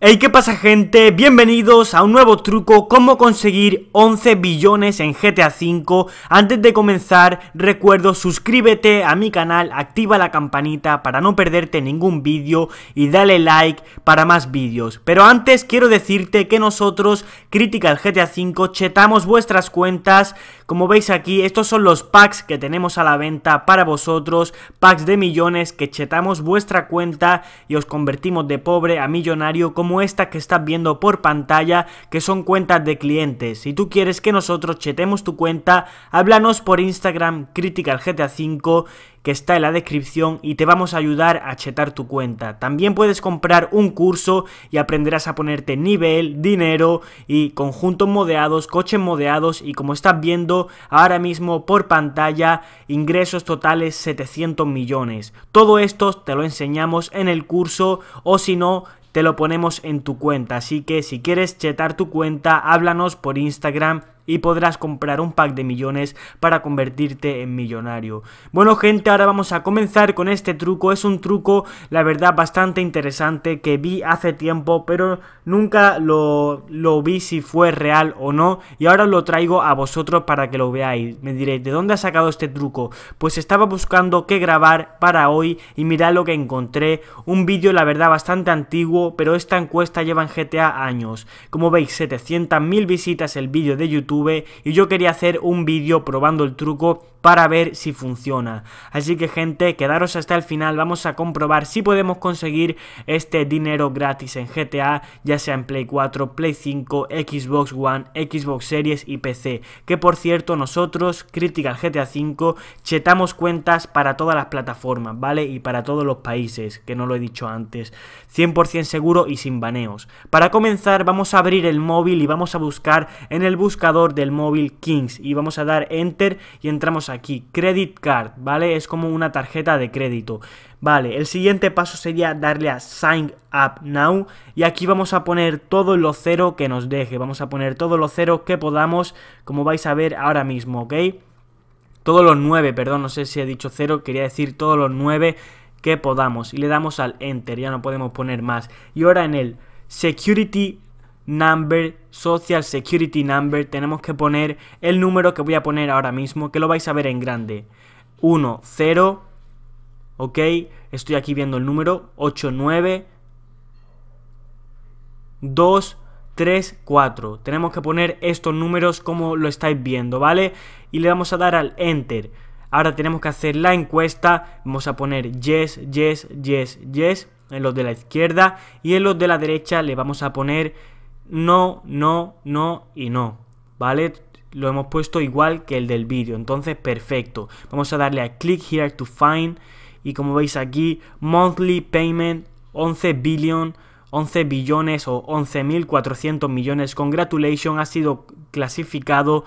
Hey, ¿qué pasa gente? Bienvenidos a un nuevo truco, cómo conseguir 11 billones en GTA V. Antes de comenzar, recuerdo suscríbete a mi canal, activa la campanita para no perderte ningún vídeo y dale like para más vídeos. Pero antes quiero decirte que nosotros, Critical GTA V, chetamos vuestras cuentas. Como veis aquí, estos son los packs que tenemos a la venta para vosotros, packs de millones que chetamos vuestra cuenta y os convertimos de pobre a millonario como muestra que estás viendo por pantalla, que son cuentas de clientes. Si tú quieres que nosotros chetemos tu cuenta, háblanos por Instagram Critical GTA 5 que está en la descripción y te vamos a ayudar a chetar tu cuenta. También puedes comprar un curso y aprenderás a ponerte nivel, dinero y conjuntos modeados, coches modeados y como estás viendo ahora mismo por pantalla, ingresos totales 700 millones. Todo esto te lo enseñamos en el curso o si no, te lo ponemos en tu cuenta. Así que si quieres chetar tu cuenta, háblanos por Instagram y podrás comprar un pack de millones para convertirte en millonario. Bueno gente, ahora vamos a comenzar con este truco. Es un truco, la verdad, bastante interesante que vi hace tiempo, pero nunca lo, vi si fue real o no. Y ahora lo traigo a vosotros para que lo veáis. Me diréis, ¿de dónde ha sacado este truco? Pues estaba buscando qué grabar para hoy y mirad lo que encontré. Un vídeo, la verdad, bastante antiguo, pero esta encuesta lleva en GTA años. Como veis, 700.000 visitas el vídeo de YouTube y yo quería hacer un vídeo probando el truco para ver si funciona. Así que gente, quedaros hasta el final, vamos a comprobar si podemos conseguir este dinero gratis en GTA, ya sea en Play 4, Play 5, Xbox One, Xbox Series y PC. Que por cierto, nosotros, Critical GTA 5, chetamos cuentas para todas las plataformas, ¿vale? Y para todos los países, que no lo he dicho antes. 100% seguro y sin baneos. Para comenzar, vamos a abrir el móvil y vamos a buscar en el buscador del móvil Kings y vamos a dar enter y entramos aquí, credit card, ¿vale? Es como una tarjeta de crédito. Vale, el siguiente paso sería darle a Sign Up Now y aquí vamos a poner todo lo cero que nos deje, vamos a poner todo lo cero que podamos, como vais a ver ahora mismo, ¿ok? Todos los nueve perdón, no sé si he dicho cero, quería decir todos los 9 que podamos y le damos al Enter, ya no podemos poner más. Y ahora en el Security number, social security number, tenemos que poner el número que voy a poner ahora mismo, que lo vais a ver en grande. 1, 0, ok, estoy aquí viendo el número, 8, 9, 2, 3, 4. Tenemos que poner estos números como lo estáis viendo, ¿vale? Y le vamos a dar al Enter. Ahora tenemos que hacer la encuesta. Vamos a poner yes, yes, yes, yes en los de la izquierda. Y en los de la derecha le vamos a poner no, no, no y no, ¿vale? Lo hemos puesto igual que el del vídeo, entonces perfecto. Vamos a darle a click here to find y como veis aquí, monthly payment 11 billion 11 billones o 11.400 millones. Congratulations, ha sido clasificado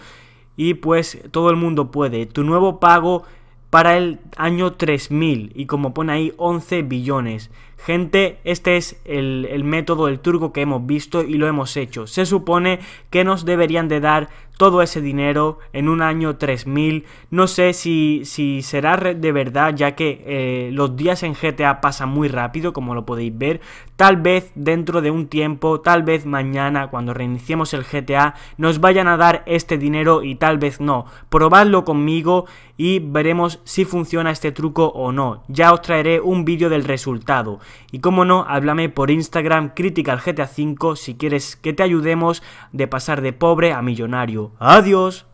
y pues todo el mundo puede. Tu nuevo pago para el año 3000 y como pone ahí 11 billones. Gente, este es el, método el truco que hemos visto y lo hemos hecho. Se supone que nos deberían de dar todo ese dinero en un año 3.000. No sé si, si será de verdad, ya que eh, los días en GTA pasan muy rápido, como lo podéis ver. Tal vez dentro de un tiempo, tal vez mañana, cuando reiniciemos el GTA, nos vayan a dar este dinero y tal vez no. Probadlo conmigo y veremos si funciona este truco o no. Ya os traeré un vídeo del resultado. Y como no, háblame por Instagram crítica al GTA 5, si quieres que te ayudemos de pasar de pobre a millonario. Adiós.